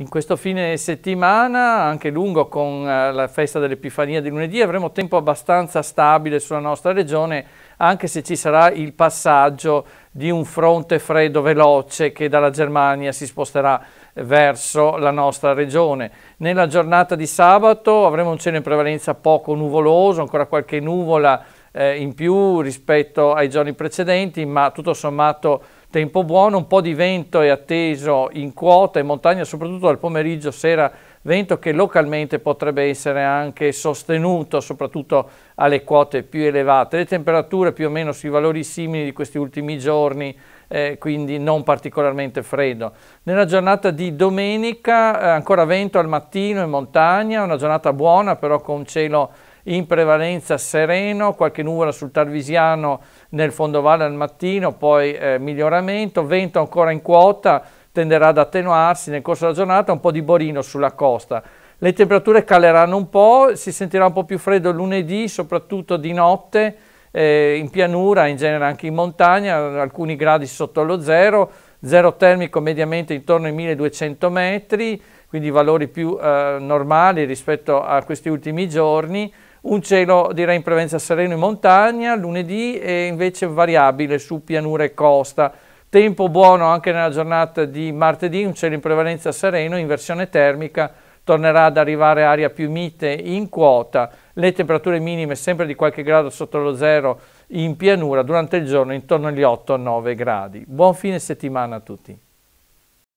In questo fine settimana, anche lungo con eh, la festa dell'Epifania di lunedì, avremo tempo abbastanza stabile sulla nostra regione, anche se ci sarà il passaggio di un fronte freddo veloce che dalla Germania si sposterà verso la nostra regione. Nella giornata di sabato avremo un cielo in prevalenza poco nuvoloso, ancora qualche nuvola eh, in più rispetto ai giorni precedenti, ma tutto sommato Tempo buono, un po' di vento è atteso in quota e montagna, soprattutto dal pomeriggio, sera, vento che localmente potrebbe essere anche sostenuto, soprattutto alle quote più elevate. Le temperature più o meno sui valori simili di questi ultimi giorni, eh, quindi non particolarmente freddo. Nella giornata di domenica eh, ancora vento al mattino in montagna, una giornata buona però con cielo in prevalenza sereno, qualche nuvola sul Tarvisiano nel fondovalle al mattino, poi eh, miglioramento, vento ancora in quota, tenderà ad attenuarsi nel corso della giornata, un po' di borino sulla costa. Le temperature caleranno un po', si sentirà un po' più freddo lunedì, soprattutto di notte, eh, in pianura, in genere anche in montagna, alcuni gradi sotto lo zero, zero termico mediamente intorno ai 1200 metri, quindi valori più eh, normali rispetto a questi ultimi giorni, un cielo direi in prevenza sereno in montagna lunedì e invece variabile su pianura e costa. Tempo buono anche nella giornata di martedì, un cielo in prevalenza sereno, inversione termica, tornerà ad arrivare aria più mite in quota, le temperature minime sempre di qualche grado sotto lo zero in pianura, durante il giorno intorno agli 8-9 gradi. Buon fine settimana a tutti.